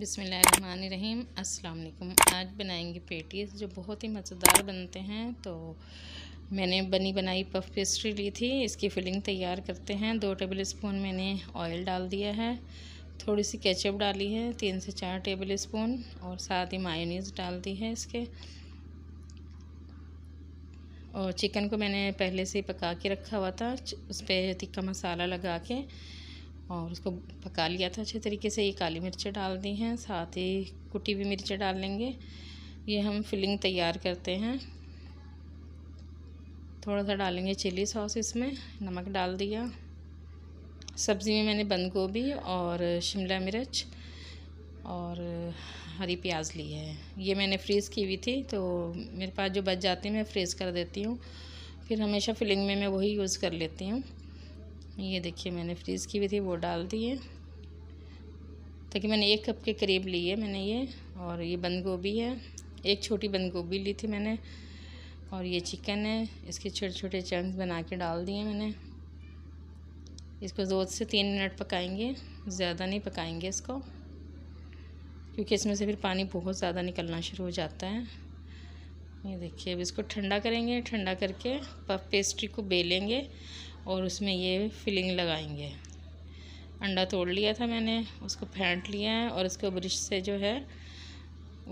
बिसमीम अस्सलाम आज बनाएंगे पेटीज जो बहुत ही मज़ेदार बनते हैं तो मैंने बनी बनाई पफ पेस्ट्री ली थी इसकी फिलिंग तैयार करते हैं दो टेबल स्पून मैंने ऑयल डाल दिया है थोड़ी सी केचप डाली है तीन से चार टेबल स्पून और साथ ही मायोनीज़ डाल दी है इसके और चिकन को मैंने पहले से ही पका के रखा हुआ था उस पर तिक्का मसाला लगा के और उसको पका लिया था अच्छे तरीके से ये काली मिर्चें डाल दी हैं साथ ही कुटी हुई मिर्च डाल लेंगे ये हम फिलिंग तैयार करते हैं थोड़ा सा डालेंगे चिली सॉस इसमें नमक डाल दिया सब्ज़ी में मैंने बंद गोभी और शिमला मिर्च और हरी प्याज ली है ये मैंने फ्रीज़ की हुई थी तो मेरे पास जो बच जाती है मैं फ्रीज़ कर देती हूँ फिर हमेशा फिलिंग में मैं वही यूज़ कर लेती हूँ ये देखिए मैंने फ्रीज़ की हुई थी वो डाल दी है ताकि मैंने एक कप के करीब ली है मैंने ये और ये बंद गोभी है एक छोटी बंद गोभी ली थी मैंने और ये चिकन है इसके छोटे छोटे चंक्स बना के डाल दिए मैंने इसको दो से तीन मिनट पकाएंगे ज़्यादा नहीं पकाएंगे इसको क्योंकि इसमें से फिर पानी बहुत ज़्यादा निकलना शुरू हो जाता है ये देखिए अब इसको ठंडा करेंगे ठंडा करके पफ पेस्ट्री को बेलेंगे और उसमें ये फिलिंग लगाएंगे अंडा तोड़ लिया था मैंने उसको फेंट लिया है और उसको ब्रश से जो है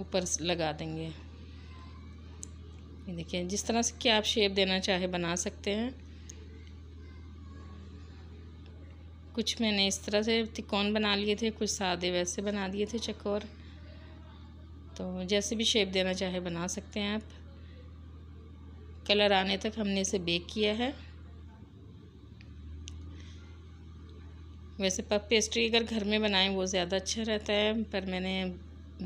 ऊपर लगा देंगे ये देखिए जिस तरह से क्या आप शेप देना चाहे बना सकते हैं कुछ मैंने इस तरह से तिकोन बना लिए थे कुछ सादे वैसे बना दिए थे चकोर तो जैसे भी शेप देना चाहे बना सकते हैं आप कलर आने तक हमने इसे बेक किया है वैसे पफ पेस्ट्री अगर घर में बनाएं वो ज़्यादा अच्छा रहता है पर मैंने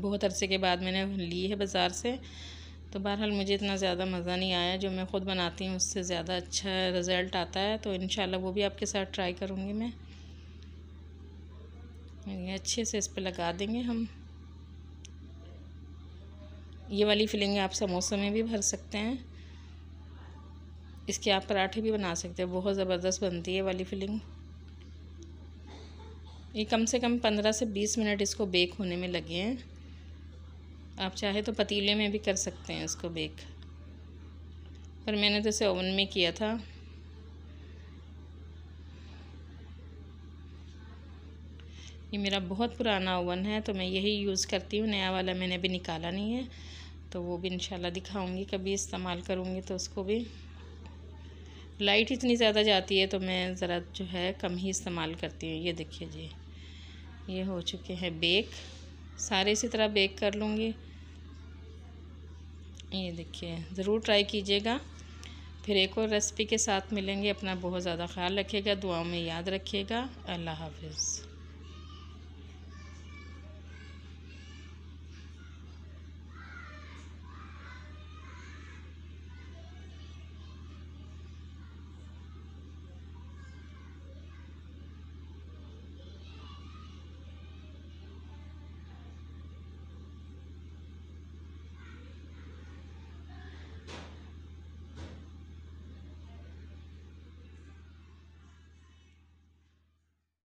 बहुत अरसे के बाद मैंने ली है बाज़ार से तो बहरहाल मुझे इतना ज़्यादा मज़ा नहीं आया जो मैं ख़ुद बनाती हूँ उससे ज़्यादा अच्छा रिज़ल्ट आता है तो इन वो भी आपके साथ ट्राई करूँगी मैं अच्छे से इस पर लगा देंगे हम ये वाली फिलिंग आप समोसे में भी भर सकते हैं इसके आप पराठे भी बना सकते हैं बहुत ज़बरदस्त बनती है वाली फिलिंग ये कम से कम पंद्रह से बीस मिनट इसको बेक होने में लगे हैं आप चाहे तो पतीले में भी कर सकते हैं इसको बेक पर मैंने तो इसे ओवन में किया था ये मेरा बहुत पुराना ओवन है तो मैं यही यूज़ करती हूँ नया वाला मैंने अभी निकाला नहीं है तो वो भी इंशाल्लाह दिखाऊंगी कभी इस्तेमाल करूँगी तो उसको भी लाइट इतनी ज़्यादा जाती है तो मैं ज़रा जो है कम ही इस्तेमाल करती हूँ ये देखिए जी ये हो चुके हैं बेक सारे इसी तरह बेक कर लूँगी ये देखिए ज़रूर ट्राई कीजिएगा फिर एक और रेसिपी के साथ मिलेंगे अपना बहुत ज़्यादा ख्याल रखिएगा दुआओं में याद रखिएगा अल्लाह हाफिज़